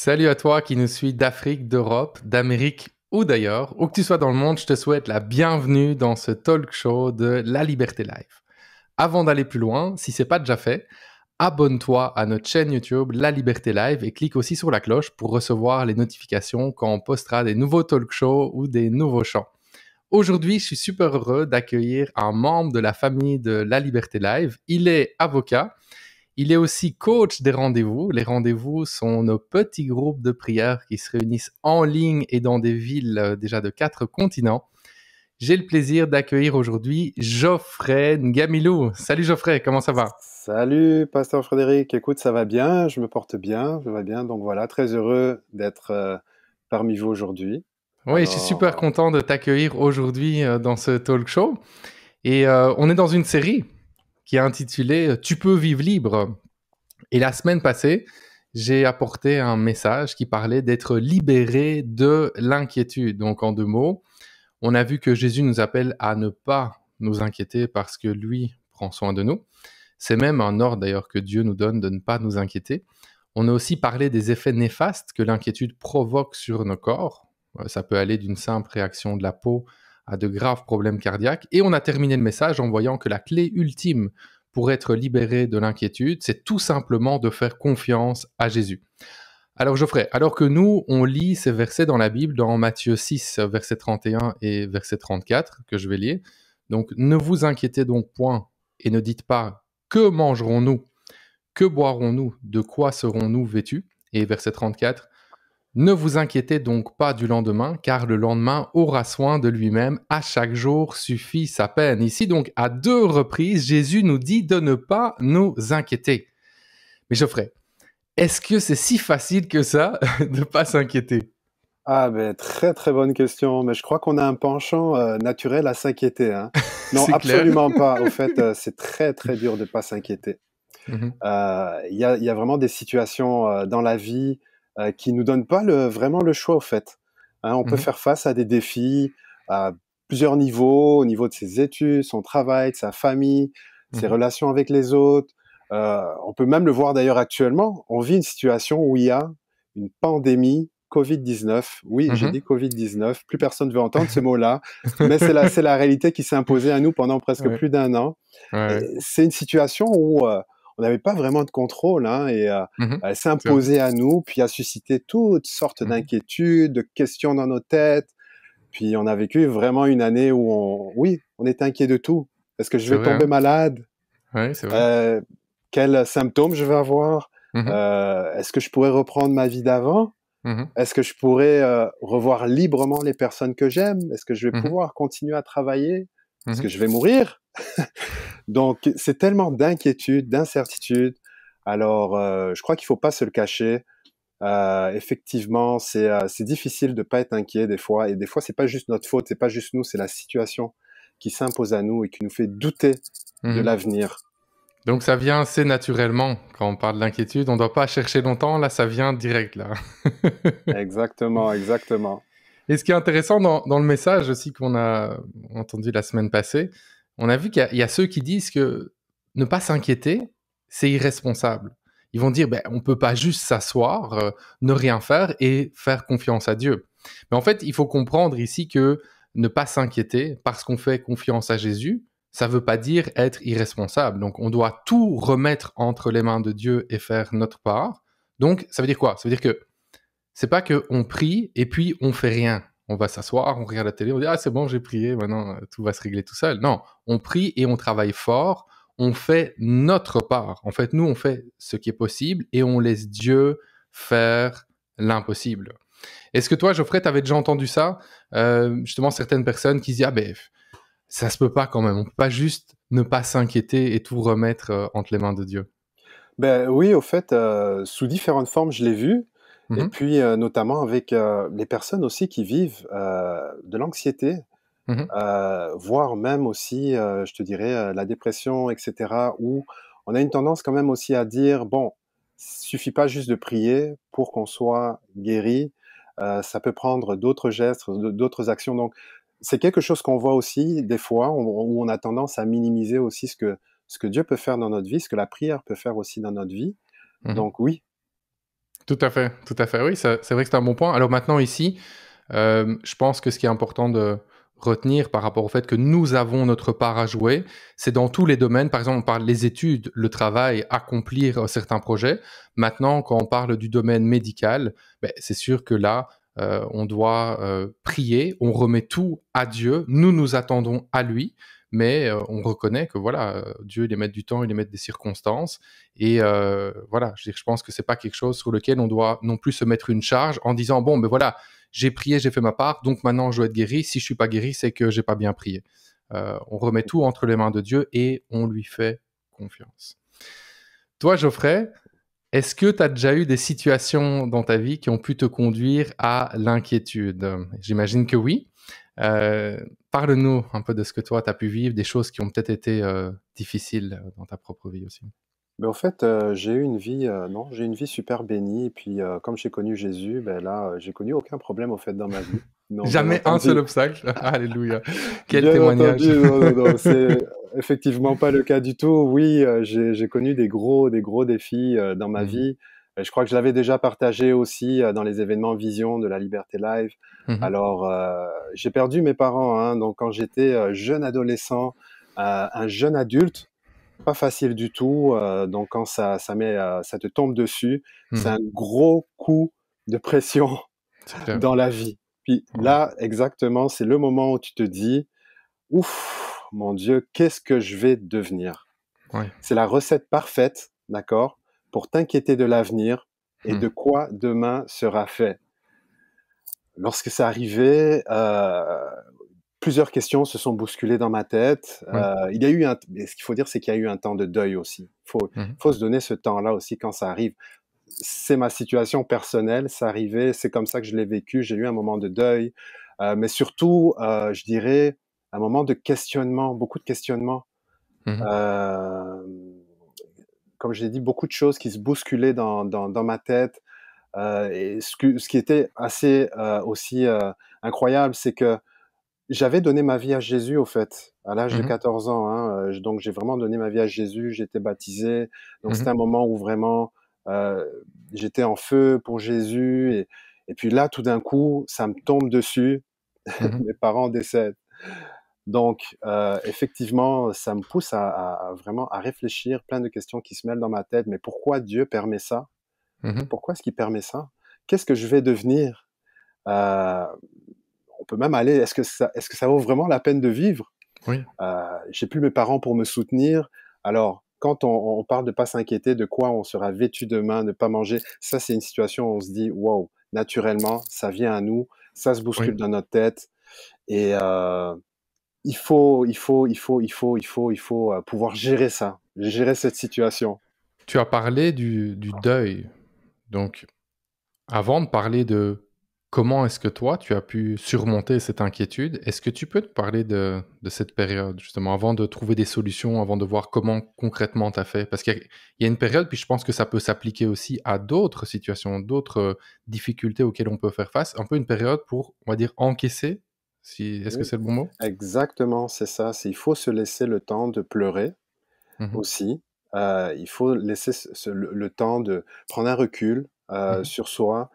Salut à toi qui nous suis d'Afrique, d'Europe, d'Amérique ou d'ailleurs. Où que tu sois dans le monde, je te souhaite la bienvenue dans ce talk show de La Liberté Live. Avant d'aller plus loin, si c'est pas déjà fait, abonne-toi à notre chaîne YouTube La Liberté Live et clique aussi sur la cloche pour recevoir les notifications quand on postera des nouveaux talk shows ou des nouveaux chants. Aujourd'hui, je suis super heureux d'accueillir un membre de la famille de La Liberté Live. Il est avocat il est aussi coach des rendez-vous. Les rendez-vous sont nos petits groupes de prières qui se réunissent en ligne et dans des villes euh, déjà de quatre continents. J'ai le plaisir d'accueillir aujourd'hui Geoffrey Ngamilou. Salut Geoffrey, comment ça va Salut Pasteur Frédéric, écoute, ça va bien, je me porte bien, je vais bien. Donc voilà, très heureux d'être euh, parmi vous aujourd'hui. Oui, je suis super content de t'accueillir aujourd'hui euh, dans ce talk show. Et on est dans une série, qui est intitulé euh, Tu peux vivre libre. Et la semaine passée, j'ai apporté un message qui parlait d'être libéré de l'inquiétude. Donc en deux mots, on a vu que Jésus nous appelle à ne pas nous inquiéter parce que lui prend soin de nous. C'est même un ordre d'ailleurs que Dieu nous donne de ne pas nous inquiéter. On a aussi parlé des effets néfastes que l'inquiétude provoque sur nos corps. Euh, ça peut aller d'une simple réaction de la peau à de graves problèmes cardiaques. Et on a terminé le message en voyant que la clé ultime pour être libéré de l'inquiétude, c'est tout simplement de faire confiance à Jésus. Alors Geoffrey, alors que nous, on lit ces versets dans la Bible, dans Matthieu 6, verset 31 et verset 34, que je vais lire, donc ne vous inquiétez donc point et ne dites pas que mangerons-nous, que boirons-nous, de quoi serons-nous vêtus, et verset 34, ne vous inquiétez donc pas du lendemain, car le lendemain aura soin de lui-même. À chaque jour suffit sa peine. Ici, donc, à deux reprises, Jésus nous dit de ne pas nous inquiéter. Mais Geoffrey, est-ce que c'est si facile que ça de ne pas s'inquiéter ah ben très très bonne question, mais je crois qu'on a un penchant euh, naturel à s'inquiéter. Hein. Non, absolument pas. Au fait, euh, c'est très très dur de ne pas s'inquiéter. Mhm. Euh, il y, a vraiment des situations dans la vie euh, qui nous donne pas le, vraiment le choix au fait. Hein. on peut mmh faire face à des défis à plusieurs niveaux, au niveau de ses études, son travail, de sa famille, mmh ses relations avec les autres. Euh, on peut même le voir d'ailleurs actuellement. On vit une situation où il y a une pandémie Covid-19. Oui, mmh j'ai dit Covid-19. Plus personne ne veut entendre ce mot-là, mais c'est la, la, réalité qui s'est imposée à nous pendant presque plus d'un an. C'est une situation où euh, on n'avait pas vraiment de contrôle hein, et mmh elle s'imposait à nous, puis a suscité toutes sortes mmh d'inquiétudes, de questions dans nos têtes. Puis on a vécu vraiment une année où on, oui, on est inquiet de tout. Est-ce que je vais hein. tomber malade vrai. Euh, quels symptômes je vais avoir mmh euh, Est-ce que je pourrais reprendre ma vie d'avant Est-ce que je pourrais euh, revoir librement les personnes que j'aime Est-ce que je vais pouvoir continuer à travailler Est-ce que je vais mourir donc, c'est tellement d'inquiétude, d'incertitude. Alors, euh, je crois qu'il ne faut pas se le cacher. Euh, effectivement, euh, c'est difficile de ne pas être inquiet des fois. Et des fois, ce n'est pas juste notre faute, ce n'est pas juste nous, c'est la situation qui s'impose à nous et qui nous fait douter de mmh l'avenir. Donc ça vient assez naturellement quand on parle d'inquiétude. On ne doit pas chercher longtemps, là ça vient direct. là. exactement, exactement. Et ce qui est intéressant dans le message aussi qu'on a entendu la semaine passée, on a vu qu'il y, a ceux qui disent que ne pas s'inquiéter, c'est irresponsable. Ils vont dire, ben, on ne peut pas juste s'asseoir, euh, ne rien faire et faire confiance à Dieu. Mais en fait, il faut comprendre ici que ne pas s'inquiéter parce qu'on fait confiance à Jésus, ça ne veut pas dire être irresponsable. Donc, on doit tout remettre entre les mains de Dieu et faire notre part. Donc, ça veut dire quoi Ça veut dire que c'est pas qu'on prie et puis on fait rien on va s'asseoir, on regarde la télé, on dit ah c'est bon j'ai prié, maintenant euh, tout va se régler tout seul. Non, on prie et on travaille fort, on fait notre part. En fait, nous on fait ce qui est possible et on laisse Dieu faire l'impossible. Est-ce que toi, Geoffrey, avais déjà entendu ça euh, Justement, certaines personnes qui disent ah ben ça se peut pas quand même, on peut pas juste ne pas s'inquiéter et tout remettre euh, entre les mains de Dieu. Ben oui, au fait, sous différentes formes, je l'ai vu. Et mhm. puis, euh, notamment avec euh, les personnes aussi qui vivent euh, de l'anxiété, mhm. voire même aussi, je te dirais, la dépression, etc., où on a une tendance quand même aussi à dire, bon, suffit pas juste de prier pour qu'on soit guéri, ça peut prendre d'autres gestes, d'autres actions. Donc, c'est quelque chose qu'on voit aussi des fois, où on a tendance à minimiser aussi ce que, ce que Dieu peut faire dans notre vie, ce que la prière peut faire aussi dans notre vie. Mhm. Donc oui, tout à fait, tout à fait. Oui, c'est vrai que c'est un bon point. Alors maintenant ici, euh, je pense que ce qui est important de retenir par rapport au fait que nous avons notre part à jouer, c'est dans tous les domaines. Par exemple, on parle des études, le travail, accomplir euh, certains projets. Maintenant, quand on parle du domaine médical, ben, c'est sûr que là, euh, on doit prier, on remet tout à Dieu, nous nous attendons à lui, mais euh, on reconnaît que voilà, euh, Dieu il met du temps, il les des circonstances, et euh, voilà, je, pense que c'est pas quelque chose sur lequel on doit non plus se mettre une charge en disant bon, mais ben voilà, j'ai prié, j'ai fait ma part, donc maintenant je dois être guéri. Si je suis pas guéri, c'est que j'ai pas bien prié. on remet tout entre les mains de Dieu et on lui fait confiance. Toi, Geoffrey, est-ce que tu as déjà eu des situations dans ta vie qui ont pu te conduire à l'inquiétude J'imagine que oui. Euh, parle-nous un peu de ce que toi, tu as pu vivre, des choses qui ont peut-être été euh, difficiles euh, dans ta propre vie aussi. Mais en fait, j'ai eu une vie, non, j'ai une vie super bénie. Et puis, comme j'ai connu Jésus, ben là, j'ai connu aucun problème au fait dans ma vie. Jamais un seul obstacle. Alléluia. Quel témoignage. non, c'est effectivement pas le cas du tout. Oui, j'ai connu des gros, des gros défis dans ma mmh. vie. Euh, je crois que je l'avais déjà partagé aussi euh, dans les événements Vision de la Liberté Live. Mhm. Alors, euh, j'ai perdu mes parents, hein. donc quand j'étais jeune adolescent, un jeune adulte, pas facile du tout. donc quand ça, ça, met, ça te tombe dessus, mhm. c'est un gros coup de pression dans la vie. Puis là, exactement, c'est le moment où tu te dis, ouf, mon Dieu, qu'est-ce que je vais devenir C'est la recette parfaite, d'accord pour t'inquiéter de l'avenir et mmh. de quoi demain sera fait. Lorsque ça arrivait, euh, plusieurs questions se sont bousculées dans ma tête. Euh, il y a eu un, ce qu'il faut dire, c'est qu'il y a eu un temps de deuil aussi. Il mmh. faut, se donner ce temps-là aussi quand ça arrive. C'est ma situation personnelle, ça arrivait, c'est comme ça que je l'ai vécu. J'ai eu un moment de deuil, euh, mais surtout, je dirais, un moment de questionnement, beaucoup de questionnement. Mmh comme j'ai dit, beaucoup de choses qui se bousculaient dans, dans, ma tête. Euh, et ce, ce, qui était assez euh, aussi euh, incroyable, c'est que j'avais donné ma vie à Jésus, au fait, à l'âge de 14 mmh ans. Hein, donc, j'ai vraiment donné ma vie à Jésus, j'étais baptisé. Donc, c'est mmh c'était un moment où vraiment j'étais en feu pour Jésus. Et, puis là, tout d'un coup, ça me tombe dessus. Mmh Mes parents décèdent. Donc, euh, effectivement, ça me pousse à, vraiment à réfléchir, plein de questions qui se mêlent dans ma tête. Mais pourquoi Dieu permet ça mmh Pourquoi est-ce qu'il permet ça Qu'est-ce que je vais devenir euh, On peut même aller. Est-ce que ça, est-ce que ça vaut vraiment la peine de vivre Oui. Euh, j'ai plus mes parents pour me soutenir. Alors, quand on, parle de ne pas s'inquiéter de quoi on sera vêtu demain, de pas manger, ça c'est une situation où on se dit Wow, naturellement, ça vient à nous, ça se bouscule dans notre tête et euh, il faut, il faut, il faut, il faut, il faut, il faut euh, pouvoir gérer ça, gérer cette situation. Tu as parlé du, du deuil. Donc, avant de parler de comment est-ce que toi, tu as pu surmonter cette inquiétude, est-ce que tu peux te parler de, de, cette période, justement, avant de trouver des solutions, avant de voir comment concrètement tu as fait Parce qu'il y, a une période, puis je pense que ça peut s'appliquer aussi à d'autres situations, d'autres difficultés auxquelles on peut faire face. Un peu une période pour, on va dire, encaisser est-ce que c'est le bon mot Exactement, c'est ça. Il faut se laisser le temps de pleurer mmh aussi. il faut laisser le, temps de prendre un recul mmh sur soi,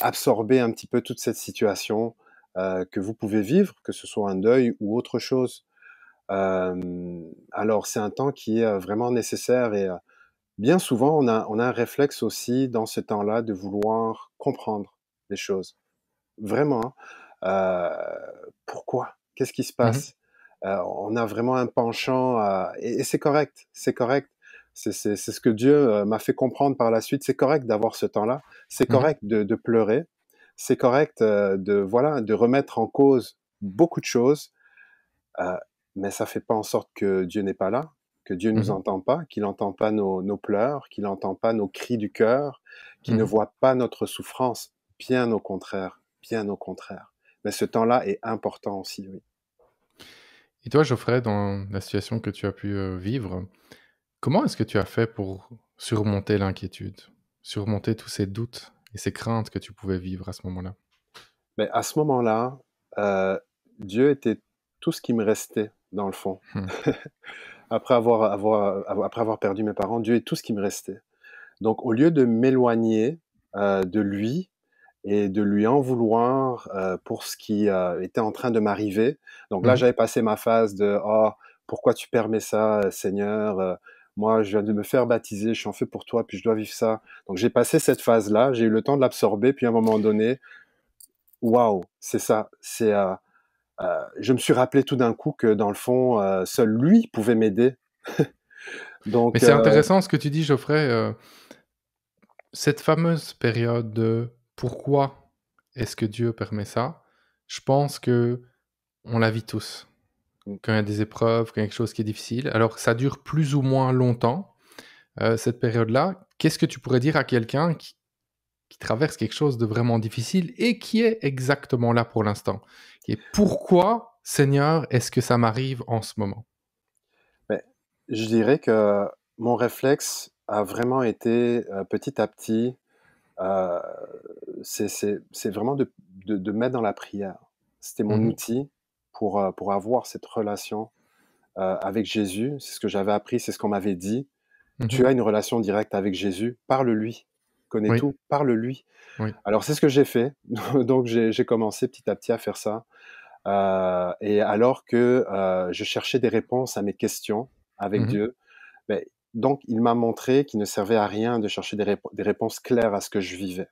absorber un petit peu toute cette situation que vous pouvez vivre, que ce soit un deuil ou autre chose. alors c'est un temps qui est vraiment nécessaire et bien souvent on a, un réflexe aussi dans ce temps-là de vouloir comprendre les choses. Vraiment. Hein. Euh, pourquoi Qu'est-ce qui se mmh passe euh, On a vraiment un penchant, et, c'est correct, c'est correct. C'est ce que Dieu euh, m'a fait comprendre par la suite. C'est correct d'avoir ce temps-là. C'est mmh correct de, pleurer. C'est correct de voilà de remettre en cause mmh. beaucoup de choses. mais ça fait pas en sorte que Dieu n'est pas là, que Dieu nous entend pas, qu'il n'entend pas nos, pleurs, qu'il n'entend pas nos cris du cœur, qu'il ne voit pas notre souffrance. Bien au contraire. Bien au contraire mais ce temps-là est important aussi. Oui. Et toi, Geoffrey, dans la situation que tu as pu euh, vivre, comment est-ce que tu as fait pour surmonter l'inquiétude, surmonter tous ces doutes et ces craintes que tu pouvais vivre à ce moment-là mais à ce moment-là, euh, Dieu était tout ce qui me restait, dans le fond. Hum. après, avoir, après avoir perdu mes parents, Dieu est tout ce qui me restait. Donc, au lieu de m'éloigner euh, de lui, et de lui en vouloir euh, pour ce qui euh, était en train de m'arriver. Donc là, mmh j'avais passé ma phase de ⁇ oh, pourquoi tu permets ça, euh, Seigneur Moi, je viens de me faire baptiser, je suis en fait pour toi, puis je dois vivre ça. ⁇ Donc j'ai passé cette phase-là, j'ai eu le temps de l'absorber, puis à un moment donné, waouh, c'est ça, c'est... je me suis rappelé tout d'un coup que dans le fond, seul lui pouvait m'aider. Donc, Mais c'est intéressant ce que tu dis, Geoffrey. cette fameuse période de pourquoi est-ce que Dieu permet ça Je pense que on la vit tous. Quand il y a des épreuves, quand quelque chose qui est difficile. Alors ça dure plus ou moins longtemps, euh, cette période-là. Qu'est-ce que tu pourrais dire à quelqu'un qui, traverse quelque chose de vraiment difficile et qui est exactement là pour l'instant Et pourquoi, Seigneur, est-ce que ça m'arrive en ce moment ben, Je dirais que mon réflexe a vraiment été euh, petit à petit euh, c'est vraiment de, mettre dans la prière. C'était mon mmh outil euh, pour, avoir cette relation euh, avec Jésus. C'est ce que j'avais appris, c'est ce qu'on m'avait dit. Mmh tu as une relation directe avec Jésus, parle-lui. Connais tout, parle-lui. Alors c'est ce que j'ai fait. Donc j'ai commencé petit à petit à faire ça. et alors que je cherchais des réponses à mes questions avec mmh Dieu, ben, donc, il m'a montré qu'il ne servait à rien de chercher des, réponses claires à ce que je vivais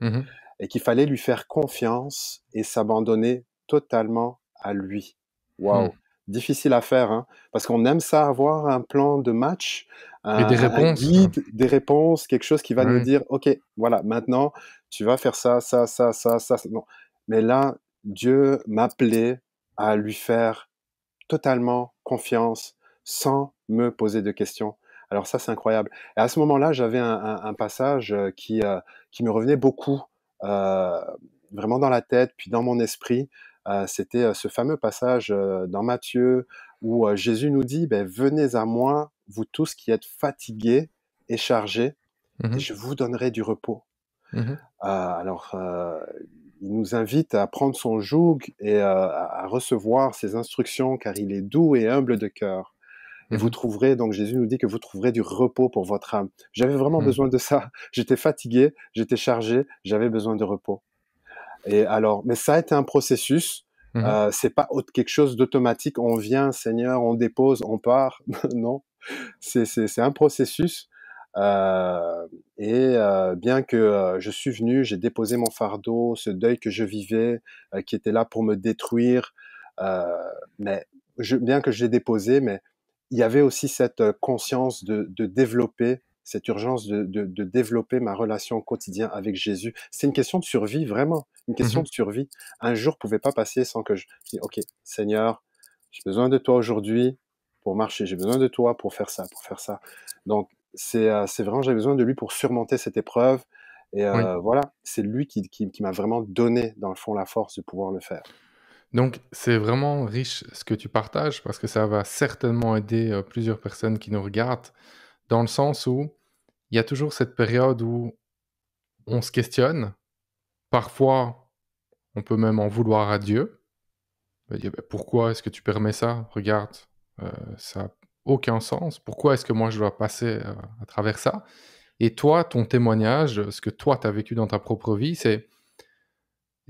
mmh et qu'il fallait lui faire confiance et s'abandonner totalement à lui. Waouh! Mmh. Difficile à faire, hein, parce qu'on aime ça avoir un plan de match, un, des guide, des réponses, quelque chose qui va nous dire, OK, voilà, maintenant, tu vas faire ça, ça, ça, ça, ça. Non. Mais là, Dieu m'appelait à lui faire totalement confiance sans me poser de questions, alors ça, c'est incroyable. Et à ce moment-là, j'avais un, passage euh, euh, qui, me revenait beaucoup, euh, vraiment dans la tête, puis dans mon esprit. C'était ce fameux passage dans Matthieu où Jésus nous dit, ben, venez à moi, vous tous qui êtes fatigués et chargés, mmh et je vous donnerai du repos. Mmh alors, il nous invite à prendre son joug et à recevoir ses instructions, car il est doux et humble de cœur vous mmh. trouverez, donc Jésus nous dit que vous trouverez du repos pour votre âme. J'avais vraiment mmh. besoin de ça. J'étais fatigué, j'étais chargé, j'avais besoin de repos. Et alors, mais ça a été un processus. Mmh. Euh, c'est pas quelque chose d'automatique. On vient, Seigneur, on dépose, on part. non, c'est un processus. Euh, et euh, bien que euh, je suis venu, j'ai déposé mon fardeau, ce deuil que je vivais, euh, qui était là pour me détruire, mais je, bien que je l'ai déposé, mais il y avait aussi cette euh, conscience de, développer cette urgence de, développer ma relation au quotidien avec Jésus. C'est une question de survie, vraiment, une mmh question de survie. Un jour pouvait pas passer sans que je dis, OK, Seigneur, j'ai besoin de toi aujourd'hui pour marcher, j'ai besoin de toi pour faire ça, pour faire ça. Donc, c'est euh, vraiment, j'ai besoin de lui pour surmonter cette épreuve. Et euh, voilà, c'est lui qui, qui m'a vraiment donné, dans le fond, la force de pouvoir le faire. Donc, c'est vraiment riche ce que tu partages parce que ça va certainement aider euh, plusieurs personnes qui nous regardent dans le sens où il y a toujours cette période où on se questionne. Parfois, on peut même en vouloir à Dieu. Bah, pourquoi est-ce que tu permets ça Regarde, euh, ça n'a aucun sens. Pourquoi est-ce que moi je dois passer euh, à travers ça Et toi, ton témoignage, ce que toi, tu as vécu dans ta propre vie, c'est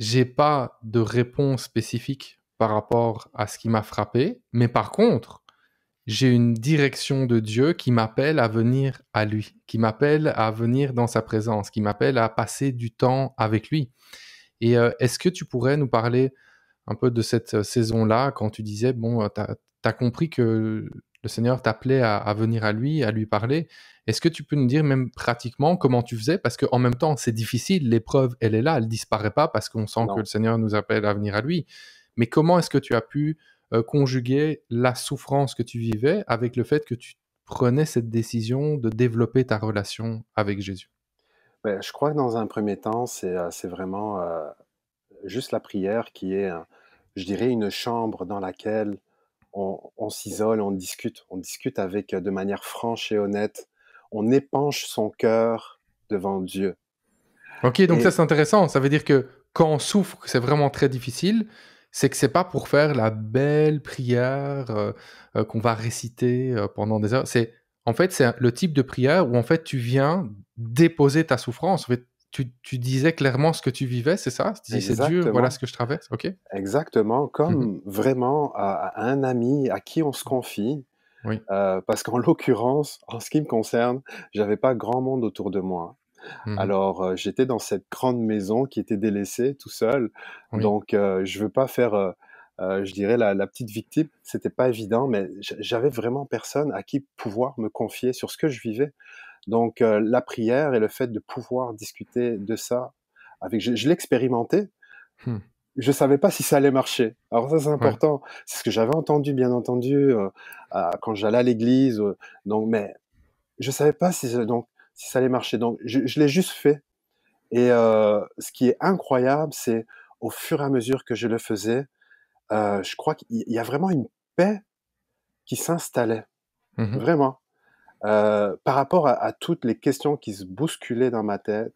j'ai pas de réponse spécifique par rapport à ce qui m'a frappé, mais par contre, j'ai une direction de Dieu qui m'appelle à venir à lui, qui m'appelle à venir dans sa présence, qui m'appelle à passer du temps avec lui. Et euh, est-ce que tu pourrais nous parler un peu de cette euh, saison-là, quand tu disais, bon, euh, tu as, compris que le Seigneur t'appelait à venir à lui, à lui parler, est-ce que tu peux nous dire même pratiquement comment tu faisais Parce qu'en même temps, c'est difficile, l'épreuve, elle est là, elle disparaît pas parce qu'on sent que le Seigneur nous appelle à venir à lui. Mais comment est-ce que tu as pu euh, conjuguer la souffrance que tu vivais avec le fait que tu prenais cette décision de développer ta relation avec Jésus ben, Je crois que dans un premier temps, c'est euh, vraiment euh, juste la prière qui est, je dirais, une chambre dans laquelle on, on s'isole, on discute, on discute avec de manière franche et honnête on épanche son cœur devant Dieu. Ok, donc ça c'est intéressant. Ça veut dire que quand on souffre, c'est vraiment très difficile. C'est que c'est pas pour faire la belle prière euh, euh, qu'on va réciter euh, pendant des heures. C'est en fait c'est le type de prière où en fait tu viens déposer ta souffrance. tu, disais clairement ce que tu vivais, c'est ça c'est Dieu, voilà ce que je traverse, ok Exactement, comme mm-hmm. vraiment à, un ami à qui on se confie euh, parce qu'en l'occurrence, en ce qui me concerne, j'avais pas grand monde autour de moi. Hein. Mmh Alors, euh, j'étais dans cette grande maison qui était délaissée tout seul. Donc, je euh, je veux pas faire, je dirais, la, petite victime. C'était pas évident, mais j'avais vraiment personne à qui pouvoir me confier sur ce que je vivais. Donc, la prière et le fait de pouvoir discuter de ça avec, je, l'expérimentais. Hum je savais pas si ça allait marcher. Alors ça c'est important, c'est ce que j'avais entendu bien entendu euh, quand j'allais à l'église. Euh, donc mais je savais pas si donc si ça allait marcher. Donc je, l'ai juste fait. Et euh, ce qui est incroyable, c'est au fur et à mesure que je le faisais, je crois qu'il y a vraiment une paix qui s'installait, mmh vraiment, par rapport à toutes les questions qui se bousculaient dans ma tête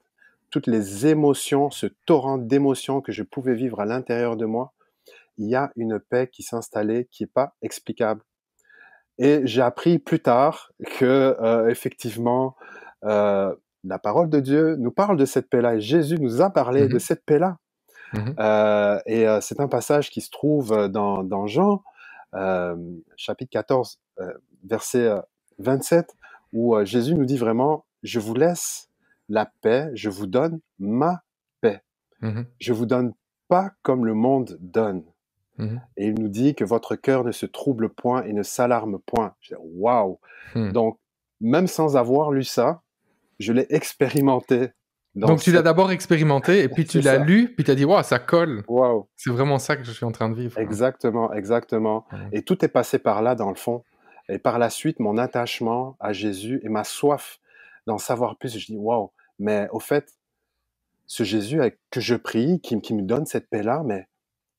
toutes les émotions, ce torrent d'émotions que je pouvais vivre à l'intérieur de moi, il y a une paix qui s'installait qui n'est pas explicable. Et j'ai appris plus tard que, euh, effectivement, euh, la parole de Dieu nous parle de cette paix-là. Jésus nous a parlé mmh de cette paix-là. Mmh euh, et c'est un passage qui se trouve dans, dans Jean, chapitre 14, verset 27, où Jésus nous dit vraiment, je vous laisse la paix, je vous donne ma paix. Mmh je vous donne pas comme le monde donne. Mmh et il nous dit que votre cœur ne se trouble point et ne s'alarme point. Waouh! Mmh. Donc, même sans avoir lu ça, je l'ai expérimenté. Donc, tu l'as d'abord expérimenté et puis tu l'as lu, puis tu as dit, waouh, ça colle. Wow. C'est vraiment ça que je suis en train de vivre. Hein. Exactement, exactement. Et tout est passé par là, dans le fond. Et par la suite, mon attachement à Jésus et ma soif d'en savoir plus, je dis, waouh, mais au fait, ce Jésus que je prie, qui, me donne cette paix-là, mais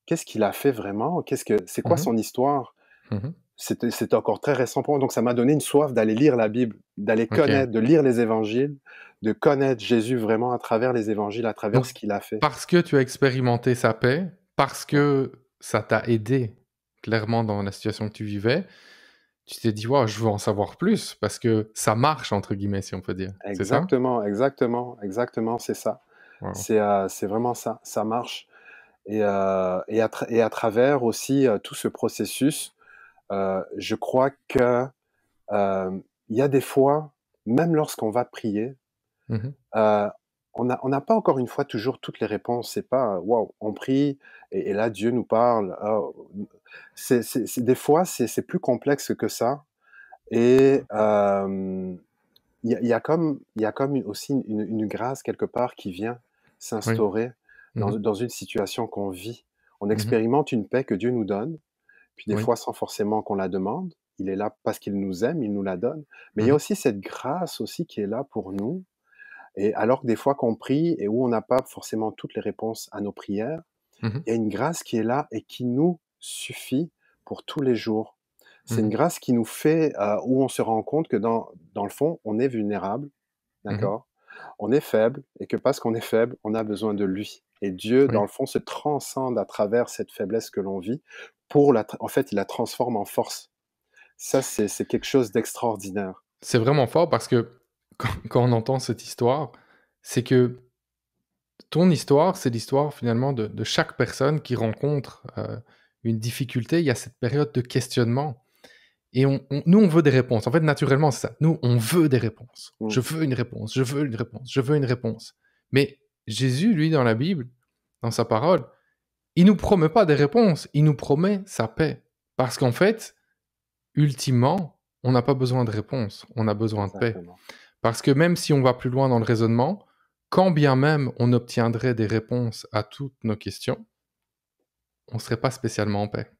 qu'est-ce qu'il a fait vraiment Qu'est-ce c'est quoi mm-hmm. son histoire mm-hmm. C'est encore très récent pour moi. Donc ça m'a donné une soif d'aller lire la Bible, d'aller connaître, de lire les évangiles, de connaître Jésus vraiment à travers les évangiles, à travers ce qu'il a fait. Parce que tu as expérimenté sa paix, parce que ça t'a aidé clairement dans la situation que tu vivais, tu t'es dit, je veux en savoir plus parce que ça marche, entre guillemets, si on peut dire. Exactement, exactement, exactement, c'est ça. Euh, c'est vraiment ça, ça marche. Et, euh, et, à, travers aussi euh, tout ce processus, je crois que il y a des fois, même lorsqu'on va prier, mm on n'a pas encore une fois toujours toutes les réponses. C'est pas waouh, on prie et, là Dieu nous parle. Ah, oh». C'est, des fois, c'est, plus complexe que ça. Et il y, a comme, y a comme aussi une, grâce quelque part qui vient s'instaurer mmh dans, une situation qu'on vit. On mmh expérimente une paix que Dieu nous donne, puis des fois sans forcément qu'on la demande. Il est là parce qu'il nous aime, il nous la donne. Mais il y a mmh aussi cette grâce aussi qui est là pour nous, et alors que des fois qu'on prie et où on n'a pas forcément toutes les réponses à nos prières, mmh il y a une grâce qui est là et qui nous suffit pour tous les jours. C'est une mmh grâce qui nous fait, euh, où on se rend compte que dans, dans le fond, on est vulnérable, mmh d'accord On est faible et que parce qu'on est faible, on a besoin de lui. Et Dieu, dans le fond, se transcende à travers cette faiblesse que l'on vit pour la, en fait, il la transforme en force. Ça, c'est quelque chose d'extraordinaire. C'est vraiment fort parce que quand, on entend cette histoire, c'est que ton histoire, c'est l'histoire finalement de, chaque personne qui rencontre euh, une difficulté. Il y a cette période de questionnement. Et nous, on veut des réponses. En fait, naturellement, c'est ça. Nous, on veut des réponses. Mmh. Je veux une réponse, je veux une réponse, je veux une réponse. Mais Jésus, lui, dans la Bible, dans sa parole, il nous promet pas des réponses, il nous promet sa paix. Parce qu'en fait, ultimement, on n'a pas besoin de réponses, on a besoin de paix. Parce que même si on va plus loin dans le raisonnement, quand bien même on obtiendrait des réponses à toutes nos questions, on ne serait pas spécialement en paix.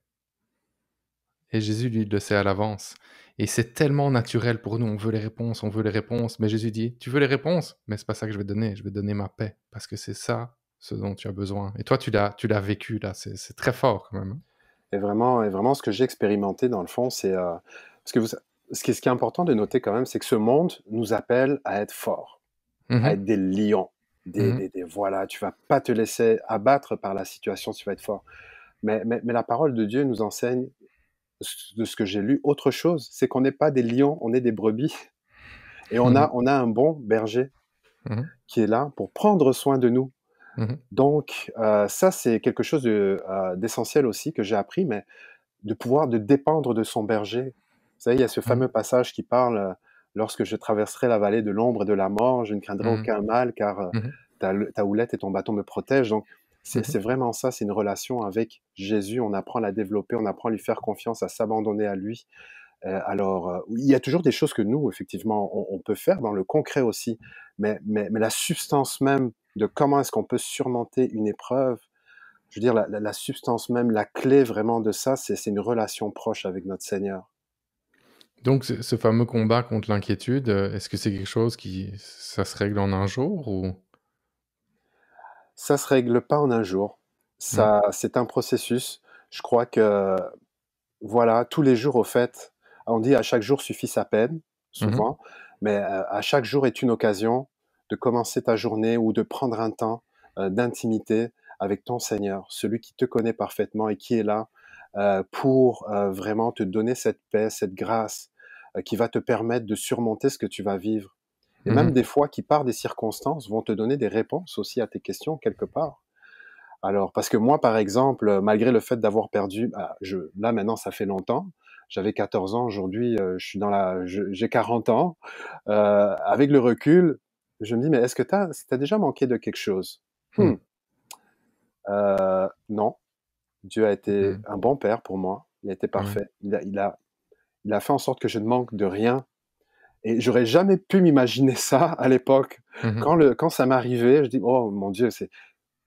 Et Jésus, lui, le sait à l'avance. Et c'est tellement naturel pour nous, on veut les réponses, on veut les réponses. Mais Jésus dit, tu veux les réponses, mais c'est pas ça que je vais donner, je vais donner ma paix, parce que c'est ça ce dont tu as besoin. Et toi, tu l'as, tu l'as vécu, là, c'est très fort quand même. Hein. Et vraiment, et vraiment ce que j'ai expérimenté, dans le fond, c'est... Euh, parce que vous, ce qui, est important de noter quand même, c'est que ce monde nous appelle à être forts, mmh à être des lions. Mmh des, voilà, tu vas pas te laisser abattre par la situation, tu vas être fort. Mais, mais, la parole de Dieu nous enseigne, de ce que j'ai lu, autre chose. C'est qu'on n'est pas des lions, on est des brebis. Et on, mmh a, on a un bon berger qui est là pour prendre soin de nous. Donc, euh, ça, c'est quelque chose euh, d'essentiel de, aussi que j'ai appris, mais de pouvoir de dépendre de son berger vous savez, il y a ce mmh. fameux passage qui parle euh, Lorsque je traverserai la vallée de l'ombre et de la mort, je ne craindrai mmh. aucun mal car euh, mmh ta, houlette et ton bâton me protègent. Donc, c'est vraiment ça, c'est une relation avec Jésus. On apprend à la développer, on apprend à lui faire confiance, à s'abandonner à lui. Euh, alors, il y a toujours des choses que nous, effectivement, on, peut faire dans le concret aussi, mais, mais, la substance même de comment est-ce qu'on peut surmonter une épreuve, je veux dire, la, substance même, la clé vraiment de ça, c'est une relation proche avec notre Seigneur. Donc, ce fameux combat contre l'inquiétude, euh, est-ce que c'est quelque chose qui, ça se règle en un jour ou Ça se règle pas en un jour. Ça, c'est un processus. Je crois que, voilà, tous les jours, au fait, on dit à chaque jour suffit sa peine, souvent, mhm. mais euh, à chaque jour est une occasion de commencer ta journée ou de prendre un temps euh, d'intimité avec ton Seigneur, celui qui te connaît parfaitement et qui est là pour vraiment te donner cette paix, cette grâce, euh, qui va te permettre de surmonter ce que tu vas vivre. Et mmh même des fois qui, par des circonstances, vont te donner des réponses aussi à tes questions quelque part. Alors, parce que moi, par exemple, malgré le fait d'avoir perdu, bah, là maintenant, ça fait longtemps. J'avais 14 ans aujourd'hui, euh, je suis dans la, j'ai 40 ans. Euh, avec le recul, je me dis, mais est-ce que tu as, déjà manqué de quelque chose mmh. hmm. Non. Dieu a été mmh. un bon père pour moi. Il a été parfait. il, a, il a fait en sorte que je ne manque de rien. Et j'aurais jamais pu m'imaginer ça à l'époque. Mmh quand, quand ça m'arrivait, je dis, oh mon Dieu, c'est...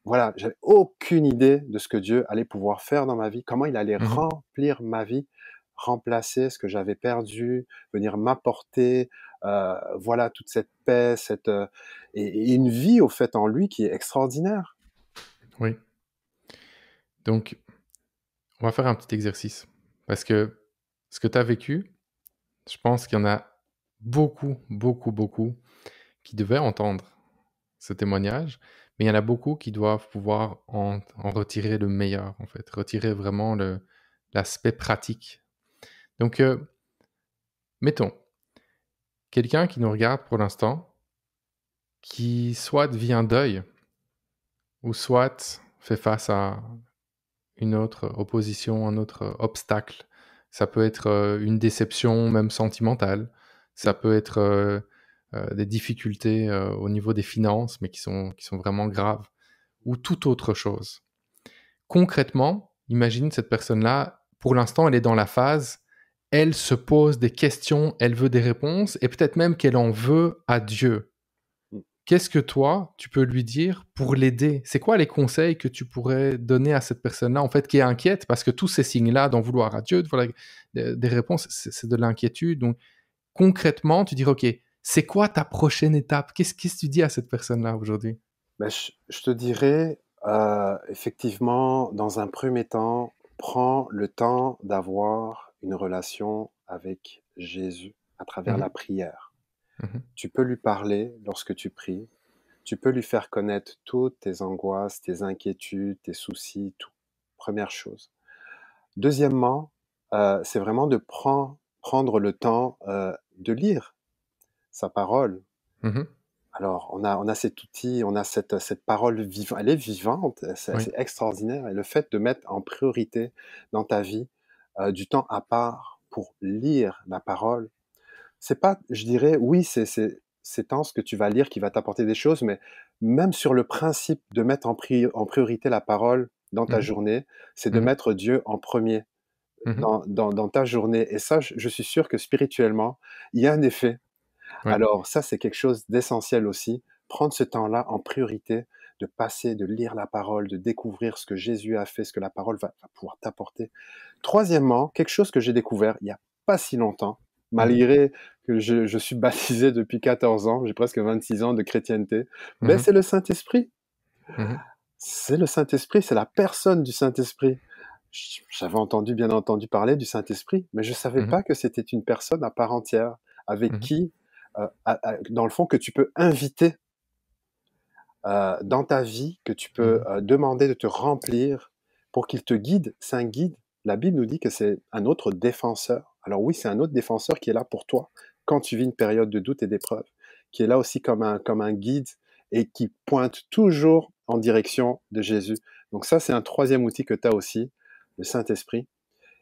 Voilà, j'avais aucune idée de ce que Dieu allait pouvoir faire dans ma vie, comment il allait mmh remplir ma vie, remplacer ce que j'avais perdu, venir m'apporter, euh, voilà, toute cette paix, cette... Euh, et, et une vie, au fait, en lui qui est extraordinaire. Oui. Donc, on va faire un petit exercice. Parce que ce que tu as vécu, je pense qu'il y en a beaucoup, beaucoup, beaucoup qui devaient entendre ce témoignage, mais il y en a beaucoup qui doivent pouvoir en, retirer le meilleur, en fait, retirer vraiment l'aspect pratique. Donc, euh, mettons, quelqu'un qui nous regarde pour l'instant, qui soit vit un deuil, ou soit fait face à une autre opposition, un autre obstacle ça peut être une déception même sentimentale. Ça peut être des difficultés au niveau des finances, mais qui sont, qui sont vraiment graves. Ou toute autre chose. Concrètement, imagine cette personne-là, pour l'instant, elle est dans la phase, elle se pose des questions, elle veut des réponses, et peut-être même qu'elle en veut à Dieu Qu'est-ce que toi, tu peux lui dire pour l'aider C'est quoi les conseils que tu pourrais donner à cette personne-là, en fait, qui est inquiète Parce que tous ces signes-là, d'en vouloir à Dieu, de des réponses, c'est de l'inquiétude. Donc, concrètement, tu dis, OK, c'est quoi ta prochaine étape Qu'est-ce que tu dis à cette personne-là aujourd'hui ben, je, te dirais, euh, effectivement, dans un premier temps, prends le temps d'avoir une relation avec Jésus à travers mmh la prière. Mhm. Tu peux lui parler lorsque tu pries. Tu peux lui faire connaître toutes tes angoisses, tes inquiétudes, tes soucis, tout. Première chose. Deuxièmement, euh, c'est vraiment de prendre, le temps euh, de lire sa parole. Mhm. Alors, on a, cet outil, on a cette, parole vivante, elle est vivante, c'est extraordinaire. Et le fait de mettre en priorité dans ta vie euh, du temps à part pour lire la parole, c'est pas, je dirais, oui, c'est c'est ce que tu vas lire qui va t'apporter des choses, mais même sur le principe de mettre en, priorité la parole dans ta mmh journée, c'est de mmh mettre Dieu en premier mmh dans, ta journée. Et ça, je, suis sûr que spirituellement, il y a un effet. Alors ça, c'est quelque chose d'essentiel aussi, prendre ce temps-là en priorité de passer, de lire la parole, de découvrir ce que Jésus a fait, ce que la parole va, va pouvoir t'apporter. Troisièmement, quelque chose que j'ai découvert il n'y a pas si longtemps, malgré que je, suis baptisé depuis 14 ans, j'ai presque 26 ans de chrétienté, mais mhm. c'est le Saint-Esprit. Mhm. C'est le Saint-Esprit, c'est la personne du Saint-Esprit. J'avais entendu, bien entendu, parler du Saint-Esprit, mais je ne savais mhm. pas que c'était une personne à part entière, avec qui, euh, dans le fond, que tu peux inviter euh, dans ta vie, que tu peux euh, demander de te remplir pour qu'il te guide. c'est un guide, la Bible nous dit que c'est un autre défenseur. Alors oui, c'est un autre défenseur qui est là pour toi quand tu vis une période de doute et d'épreuve, qui est là aussi comme un, comme un guide et qui pointe toujours en direction de Jésus. Donc ça, c'est un troisième outil que tu as aussi, le Saint-Esprit.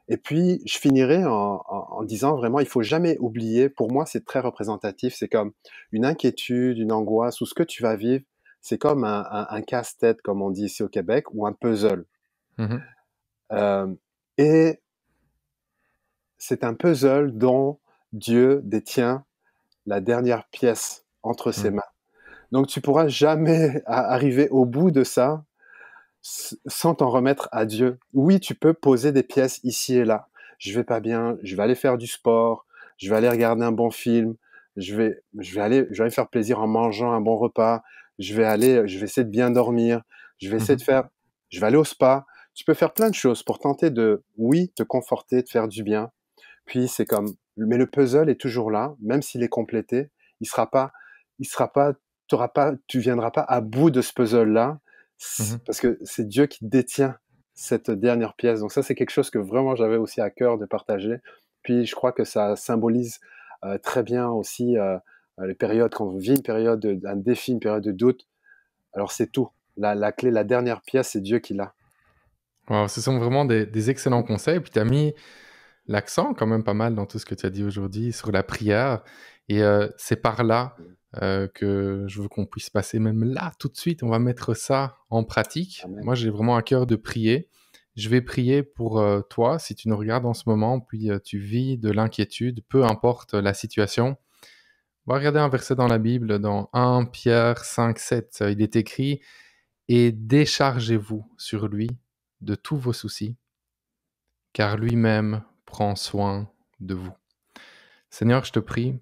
Et puis, je finirai en, disant vraiment, il faut jamais oublier, pour moi, c'est très représentatif, c'est comme une inquiétude, une angoisse, ou ce que tu vas vivre, c'est comme un, casse-tête, comme on dit ici au Québec, ou un puzzle. Mmh euh, et c'est un puzzle dont Dieu détient la dernière pièce entre ses mmh. mains. Donc tu pourras jamais arriver au bout de ça sans t'en remettre à Dieu. Oui, tu peux poser des pièces ici et là. Je vais pas bien, je vais aller faire du sport, je vais aller regarder un bon film, je vais, je vais aller, je vais faire plaisir en mangeant un bon repas, je vais aller, je vais essayer de bien dormir, je vais essayer de mmh faire, je vais aller au spa. Tu peux faire plein de choses pour tenter de, oui, te conforter, de faire du bien, puis c'est comme, mais le puzzle est toujours là, même s'il est complété, il sera pas, il sera pas, Tu pas, tu viendras pas à bout de ce puzzle-là, mmh parce que c'est Dieu qui détient cette dernière pièce. Donc ça, c'est quelque chose que vraiment j'avais aussi à cœur de partager. Puis je crois que ça symbolise euh, très bien aussi euh, euh, les périodes quand on vit une période, d'un défi, une période de doute. Alors c'est tout. La, clé, la dernière pièce, c'est Dieu qui l'a. ce sont vraiment des, des excellents conseils. Puis tu as mis l'accent quand même pas mal dans tout ce que tu as dit aujourd'hui sur la prière. Et euh, c'est par là euh, que je veux qu'on puisse passer. Même là, tout de suite, on va mettre ça en pratique. Moi, j'ai vraiment à cœur de prier. Je vais prier pour euh, toi si tu nous regardes en ce moment, puis tu vis de l'inquiétude, peu importe la situation. On va regarder un verset dans la Bible, dans 1 Pierre 5, 7. Il est écrit Et déchargez-vous sur lui de tous vos soucis, car lui-même prends soin de vous. Seigneur, je te prie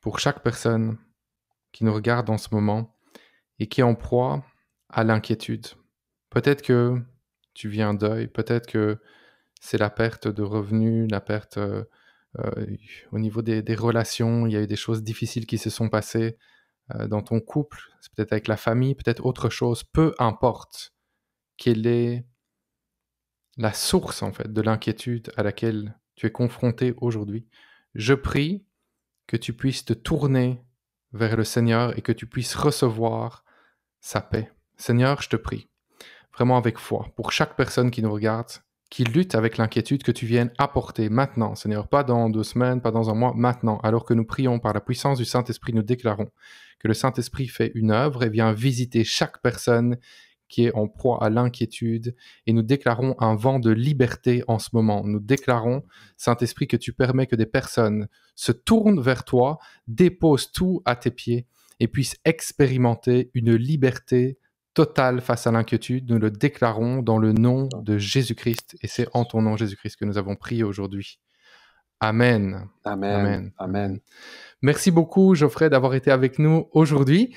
pour chaque personne qui nous regarde en ce moment et qui est en proie à l'inquiétude. Peut-être que tu viens un deuil, peut-être que c'est la perte de revenus, la perte euh, euh, au niveau des, relations, il y a eu des choses difficiles qui se sont passées euh, dans ton couple, c'est peut-être avec la famille, peut-être autre chose, peu importe quelle est la source en fait de l'inquiétude à laquelle tu es confronté aujourd'hui. Je prie que tu puisses te tourner vers le Seigneur et que tu puisses recevoir sa paix. Seigneur, je te prie, vraiment avec foi, pour chaque personne qui nous regarde, qui lutte avec l'inquiétude que tu viennes apporter maintenant, Seigneur, pas dans deux semaines, pas dans un mois, maintenant, alors que nous prions par la puissance du Saint-Esprit, nous déclarons que le Saint-Esprit fait une œuvre et vient visiter chaque personne qui est en proie à l'inquiétude, et nous déclarons un vent de liberté en ce moment. Nous déclarons, Saint-Esprit, que tu permets que des personnes se tournent vers toi, déposent tout à tes pieds, et puissent expérimenter une liberté totale face à l'inquiétude. Nous le déclarons dans le nom de Jésus-Christ, et c'est en ton nom, Jésus-Christ, que nous avons prié aujourd'hui. Amen. Amen. Amen. Merci beaucoup, Geoffrey, d'avoir été avec nous aujourd'hui.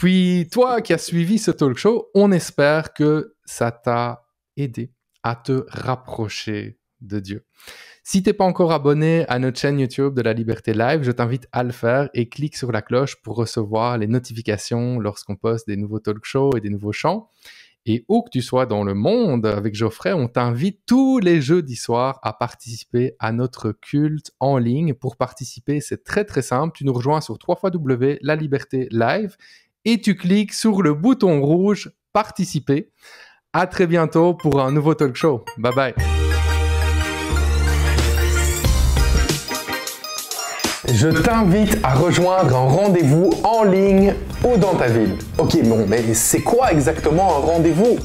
Puis toi qui as suivi ce talk show, on espère que ça t'a aidé à te rapprocher de Dieu. Si t'es pas encore abonné à notre chaîne YouTube de la Liberté Live, je t'invite à le faire et clique sur la cloche pour recevoir les notifications lorsqu'on poste des nouveaux talk shows et des nouveaux chants. Et où que tu sois dans le monde avec Geoffrey, on t'invite tous les jeudis soirs à participer à notre culte en ligne. Pour participer, c'est très très simple. Tu nous rejoins sur Liberté live et tu cliques sur le bouton rouge participer. À très bientôt pour un nouveau talk show. Bye bye. Je t'invite à rejoindre un rendez-vous en ligne ou dans ta ville. Ok, bon, mais c'est quoi exactement un rendez-vous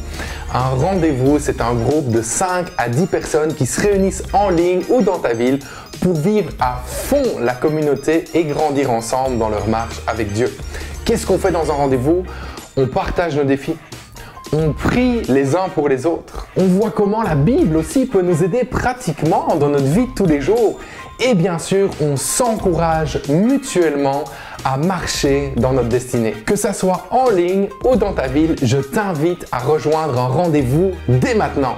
Un rendez-vous, c'est un groupe de 5 à 10 personnes qui se réunissent en ligne ou dans ta ville pour vivre à fond la communauté et grandir ensemble dans leur marche avec Dieu. Qu'est-ce qu'on fait dans un rendez-vous On partage nos défis. On prie les uns pour les autres. On voit comment la Bible aussi peut nous aider pratiquement dans notre vie de tous les jours. Et bien sûr, on s'encourage mutuellement à marcher dans notre destinée. Que ça soit en ligne ou dans ta ville, je t'invite à rejoindre un rendez-vous dès maintenant.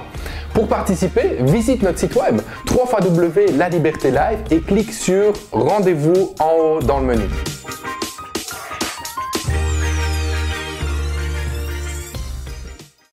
Pour participer, visite notre site web live et clique sur Rendez-vous en haut dans le menu.